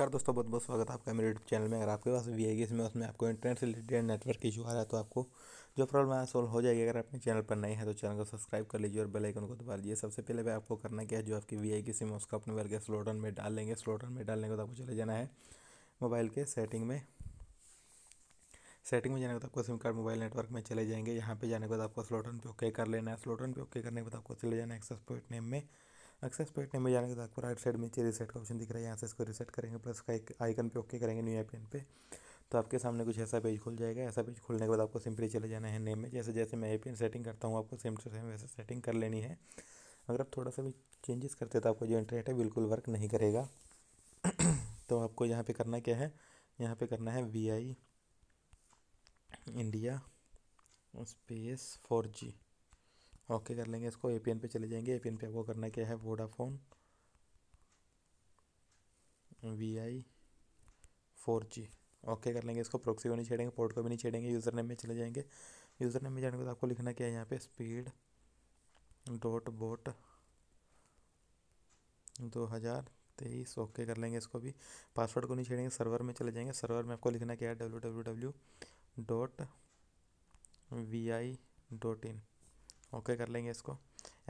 नमस्कार दोस्तों बहुत बहुत स्वागत है आपका मेरे यूट्यूब चैनल में अगर आपके पास वी आई की इसमें उसमें आपको इंटरनेट से रिलेटेड नेटवर्क इशू आ रहा है तो आपको जो प्रॉब्लम है सॉल्व हो जाएगी अगर आपके चैनल पर नहीं है तो चैनल को सब्सक्राइब कर लीजिए और बेल आइकन को दबा लीजिए सबसे पहले भी आपको करना क्या है जो आपकी वी आई की सिम है उसको अपने मोबाइल के स्लोटन में डाल लेंगे स्लोटन में डालने के बाद आपको चले जाना है मोबाइल के सेटिंग में सेटिंग में जाने के बाद आपको सिम कार्ड मोबाइल नेटवर्क में चले जाएंगे यहाँ पे जाने के बाद आपको स्लोटन पे ओके कर लेना है स्लोटन पे ओके करने के बाद आपको चले जाना है एक्सेस पॉइंट नेम में एक्सेस पेट में जाने के बाद आपको राइट साइड में रिसेट का ऑप्शन दिख रहा है यहाँ से इसको रिसेट करेंगे प्लस का एक आइकन पे ओके करेंगे न्यू आइकन पे तो आपके सामने कुछ ऐसा पेज खुल जाएगा ऐसा पेज खुलने के बाद आपको सिंपली चले जाना है नेम में जैसे जैसे मैं ए सेटिंग करता हूँ आपको सेम टू सेम वैसे सेटिंग कर लेनी है अगर आप थोड़ा सा भी चेंजेस करते तो आपको जो इंटरनेट है बिल्कुल वर्क नहीं करेगा तो आपको यहाँ पर करना क्या है यहाँ पर करना है V I India space four G okay कर लेंगे इसको ए पे चले जाएंगे ए पे आपको करना क्या है Vodafone V I four G okay कर लेंगे इसको प्रोक्सी को नहीं छेड़ेंगे पोर्ट को भी नहीं छेड़ेंगे यूज़र नेम में चले जाएंगे यूज़र नेम में जाने के बाद आपको लिखना क्या है यहाँ पे स्पीड डॉट बोट दो हज़ार तेईस ओके कर लेंगे इसको भी पासवर्ड को नहीं छेड़ेंगे सर्वर में चले जाएंगे सर्वर में आपको लिखना क्या है W W W dot V I dot in okay कर लेंगे इसको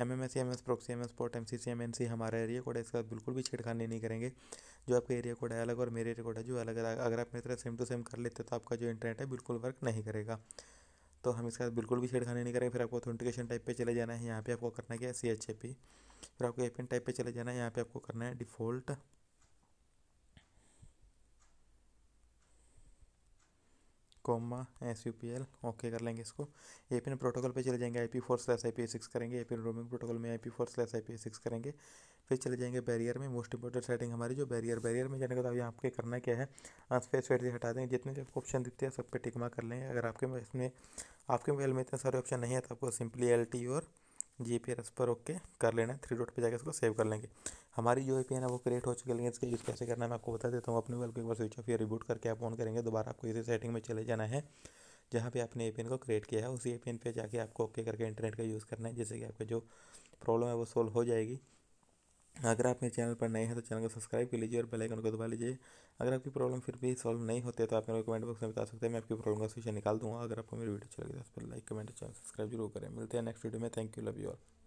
M M S M S proxy M S port M C C M N C हमारा एरिया कोड है इसका बिल्कुल भी छेड़खानी नहीं करेंगे जो आपका एरिया कोड है अलग और मेरे एरिया कोड है जो अलग अलग अगर आप मेरी तरह सेम टू सेम कर लेते तो आपका जो इंटरनेट है बिल्कुल वर्क नहीं करेगा तो हम इसका बिल्कुल भी छेड़खानी नहीं करेंगे फिर आपको ऑथेंटिकेशन टाइप पर चले जाना है यहाँ पे आपको करना क्या है सी एच ए पी फिर आपको एपिन टाइप पर चले जाना है यहाँ पर आपको करना है default comma S U P L okay कर लेंगे इसको ए पी एन प्रोटोकॉल पे चले जाएंगे I P four slash I P six करेंगे ए पी रोमिंग प्रोटोकॉल में I P four slash I P six करेंगे फिर चले जाएंगे बैरियर में मोस्ट इंपॉर्टेंट सेटिंग हमारी जो बैरियर बैरियर में जाने के बाद यहाँ आपके करना क्या है फेस वेट से हटा देंगे जितने भी आपको ऑप्शन दिखते हैं सब पे टिकमा कर लेंगे अगर आपके इसमें आपके मोबाइल में इतने सारे ऑप्शन नहीं है तो आपको सिंपली एल टी और जी पे एस पर ओके कर लेना है थ्री डॉट पे जाकर इसको सेव कर लेंगे हमारी जो ए पी है ना वो क्रिएट हो चुकी है इसका यूज़ कैसे करना है मैं आपको बता देता हूँ अपने वेल को एक बार स्विच ऑफ या रिबूट करके आप ऑन करेंगे दोबारा आपको इसी सेटिंग में चले जाना है जहाँ पे आपने ए को क्रिएट किया है उसी ए पे जाके आपको ओके करके इंटरनेट का यूज़ करना है जिससे कि आपका जो प्रॉब्लम है वो सोल्व हो जाएगी अगर आप मेरे चैनल पर नए हैं तो चैनल को सब्सक्राइब कर लीजिए और बेल आइकन को दबा लीजिए अगर आपकी प्रॉब्लम फिर भी सॉल्व नहीं होती है तो आप मेरे कमेंट बॉक्स में बता सकते हैं मैं आपकी प्रॉब्लम का सोल्यूशन निकाल दूंगा अगर आपको मेरी वीडियो अच्छी लगी तो लाइक कमेंट चैनल सब्सक्राइब जरूर करें मिलते हैं नेक्स्ट वीडियो में थैंक यू लव यू